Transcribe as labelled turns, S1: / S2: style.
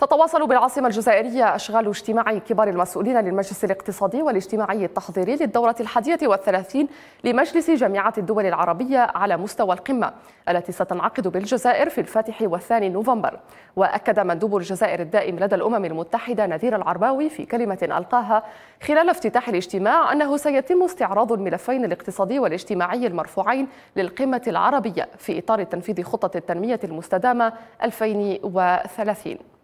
S1: تتواصل بالعاصمة الجزائرية أشغال اجتماع كبار المسؤولين للمجلس الاقتصادي والاجتماعي التحضيري للدورة الحادية والثلاثين لمجلس جامعة الدول العربية على مستوى القمة التي ستنعقد بالجزائر في الفاتح والثاني نوفمبر وأكد مندوب الجزائر الدائم لدى الأمم المتحدة نذير العرباوي في كلمة ألقاها خلال افتتاح الاجتماع أنه سيتم استعراض الملفين الاقتصادي والاجتماعي المرفوعين للقمة العربية في إطار تنفيذ خطة التنمية المستدامة 2030